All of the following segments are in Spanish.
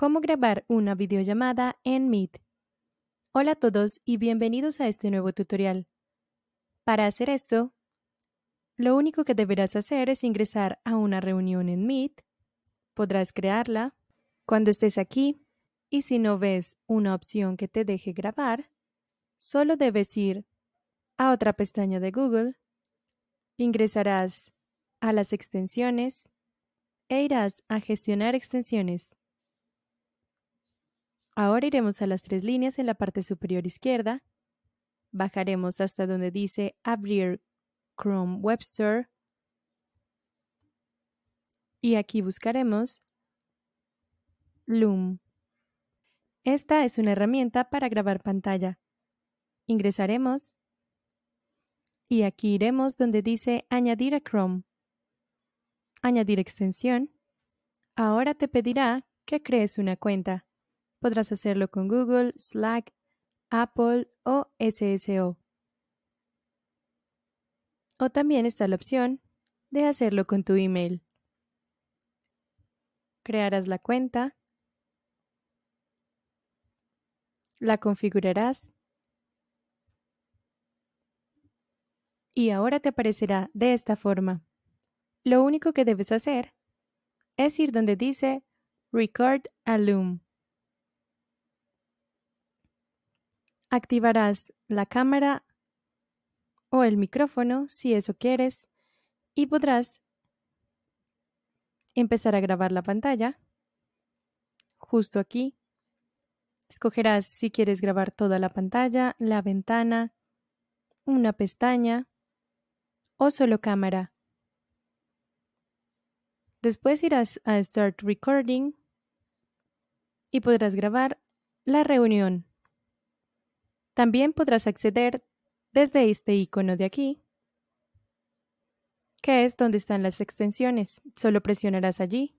Cómo grabar una videollamada en Meet. Hola a todos y bienvenidos a este nuevo tutorial. Para hacer esto, lo único que deberás hacer es ingresar a una reunión en Meet. Podrás crearla cuando estés aquí y si no ves una opción que te deje grabar, solo debes ir a otra pestaña de Google, ingresarás a las extensiones e irás a gestionar extensiones. Ahora iremos a las tres líneas en la parte superior izquierda. Bajaremos hasta donde dice abrir Chrome Webster. Y aquí buscaremos Loom. Esta es una herramienta para grabar pantalla. Ingresaremos y aquí iremos donde dice Añadir a Chrome. Añadir extensión. Ahora te pedirá que crees una cuenta. Podrás hacerlo con Google, Slack, Apple o SSO. O también está la opción de hacerlo con tu email. Crearás la cuenta, la configurarás y ahora te aparecerá de esta forma. Lo único que debes hacer es ir donde dice Record a Loom Activarás la cámara o el micrófono si eso quieres y podrás empezar a grabar la pantalla justo aquí. Escogerás si quieres grabar toda la pantalla, la ventana, una pestaña o solo cámara. Después irás a Start Recording y podrás grabar la reunión. También podrás acceder desde este icono de aquí, que es donde están las extensiones. Solo presionarás allí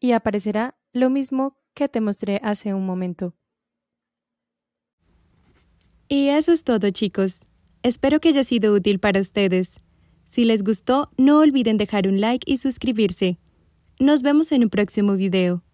y aparecerá lo mismo que te mostré hace un momento. Y eso es todo chicos. Espero que haya sido útil para ustedes. Si les gustó, no olviden dejar un like y suscribirse. Nos vemos en un próximo video.